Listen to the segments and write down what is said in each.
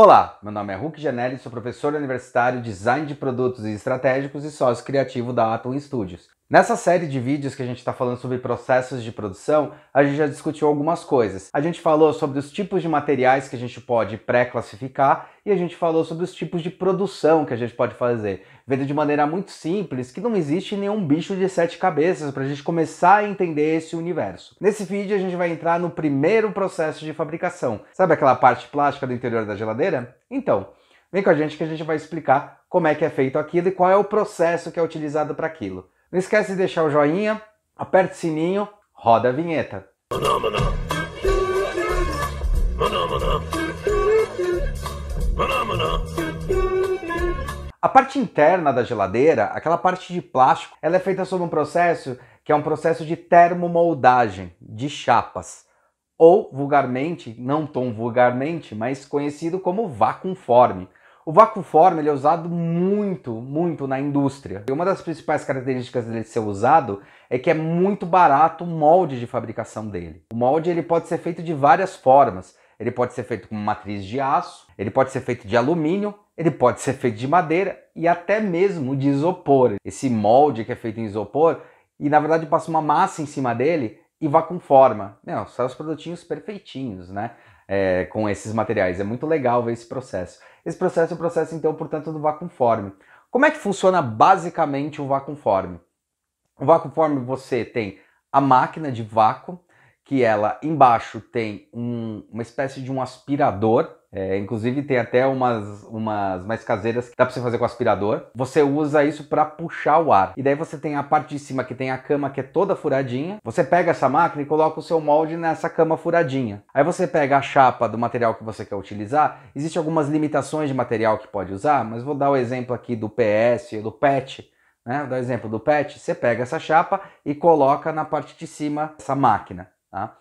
Olá, meu nome é Hulk Janelli, sou professor universitário, design de produtos e estratégicos e sócio criativo da Atom Studios. Nessa série de vídeos que a gente está falando sobre processos de produção, a gente já discutiu algumas coisas. A gente falou sobre os tipos de materiais que a gente pode pré-classificar e a gente falou sobre os tipos de produção que a gente pode fazer. Vendo de maneira muito simples que não existe nenhum bicho de sete cabeças para a gente começar a entender esse universo. Nesse vídeo a gente vai entrar no primeiro processo de fabricação. Sabe aquela parte plástica do interior da geladeira? Então, vem com a gente que a gente vai explicar como é que é feito aquilo e qual é o processo que é utilizado para aquilo. Não esquece de deixar o joinha, aperta o sininho, roda a vinheta. a parte interna da geladeira, aquela parte de plástico, ela é feita sob um processo que é um processo de termomoldagem de chapas, ou vulgarmente, não tão vulgarmente, mas conhecido como vacuum form. O vácuo forma ele é usado muito, muito na indústria. E uma das principais características dele ser usado é que é muito barato o molde de fabricação dele. O molde ele pode ser feito de várias formas. Ele pode ser feito com matriz de aço, ele pode ser feito de alumínio, ele pode ser feito de madeira e até mesmo de isopor. Esse molde que é feito em isopor e na verdade passa uma massa em cima dele e vá com forma. Não, os produtinhos perfeitinhos, né? é, com esses materiais. É muito legal ver esse processo. Esse processo é o processo, então, portanto, do vacuumforme. Como é que funciona basicamente o vacuumforme? O vacuumforme você tem a máquina de vácuo, que ela embaixo tem um, uma espécie de um aspirador. É, inclusive tem até umas, umas mais caseiras que dá para você fazer com aspirador. Você usa isso para puxar o ar. E daí você tem a parte de cima que tem a cama que é toda furadinha. Você pega essa máquina e coloca o seu molde nessa cama furadinha. Aí você pega a chapa do material que você quer utilizar. Existem algumas limitações de material que pode usar, mas vou dar o exemplo aqui do PS, do PET. Né? Vou dar o exemplo do PET. Você pega essa chapa e coloca na parte de cima dessa máquina. Tá?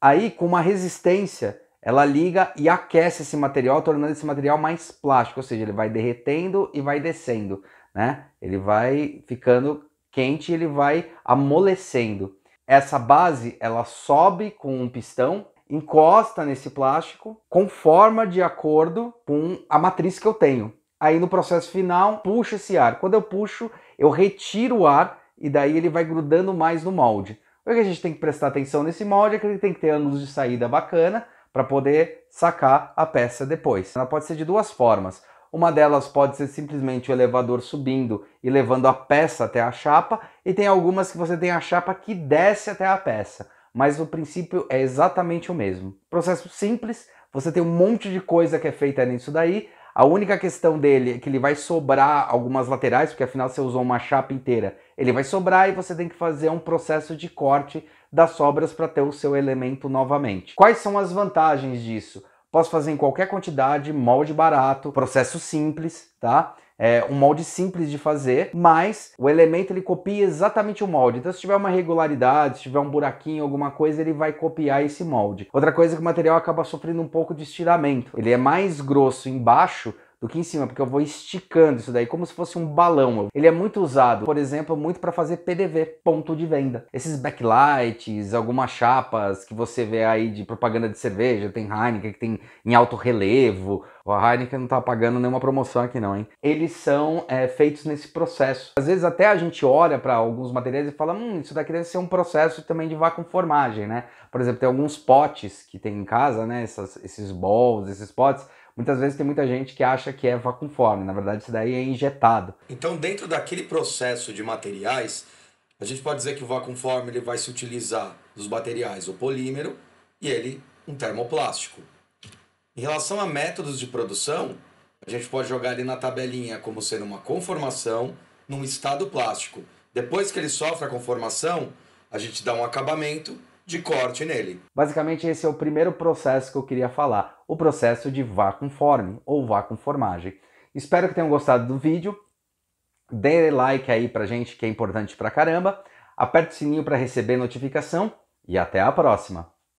Aí, com uma resistência, ela liga e aquece esse material, tornando esse material mais plástico, ou seja, ele vai derretendo e vai descendo, né? Ele vai ficando quente, ele vai amolecendo. Essa base, ela sobe com um pistão, encosta nesse plástico, conforma de acordo com a matriz que eu tenho. Aí no processo final, puxa esse ar. Quando eu puxo, eu retiro o ar e daí ele vai grudando mais no molde. Porque é a gente tem que prestar atenção nesse molde, é que ele tem que ter ângulos de saída bacana para poder sacar a peça depois. Ela pode ser de duas formas. Uma delas pode ser simplesmente o elevador subindo e levando a peça até a chapa, e tem algumas que você tem a chapa que desce até a peça, mas o princípio é exatamente o mesmo. Processo simples, você tem um monte de coisa que é feita nisso daí, a única questão dele é que ele vai sobrar algumas laterais, porque afinal você usou uma chapa inteira. Ele vai sobrar e você tem que fazer um processo de corte das sobras para ter o seu elemento novamente. Quais são as vantagens disso? Posso fazer em qualquer quantidade, molde barato, processo simples, tá? É um molde simples de fazer, mas o elemento ele copia exatamente o molde. Então, se tiver uma regularidade, se tiver um buraquinho, alguma coisa, ele vai copiar esse molde. Outra coisa é que o material acaba sofrendo um pouco de estiramento. Ele é mais grosso embaixo do que em cima, porque eu vou esticando isso daí como se fosse um balão. Ele é muito usado, por exemplo, muito para fazer PDV, ponto de venda. Esses backlights, algumas chapas que você vê aí de propaganda de cerveja, tem Heineken que tem em alto relevo. O Heineken não tá pagando nenhuma promoção aqui não, hein? Eles são é, feitos nesse processo. Às vezes até a gente olha para alguns materiais e fala, hum, isso daqui deve ser um processo também de vácuo formagem, né? Por exemplo, tem alguns potes que tem em casa, né? Essas, esses bowls, esses potes Muitas vezes tem muita gente que acha que é vacuforme, na verdade isso daí é injetado. Então, dentro daquele processo de materiais, a gente pode dizer que o vacuforme ele vai se utilizar dos materiais o polímero e ele um termoplástico. Em relação a métodos de produção, a gente pode jogar ele na tabelinha como sendo uma conformação num estado plástico. Depois que ele sofre a conformação, a gente dá um acabamento de corte nele. Basicamente, esse é o primeiro processo que eu queria falar, o processo de vácuo forme ou vácuo formagem. Espero que tenham gostado do vídeo. Dê like aí pra gente que é importante pra caramba. Aperte o sininho para receber notificação e até a próxima.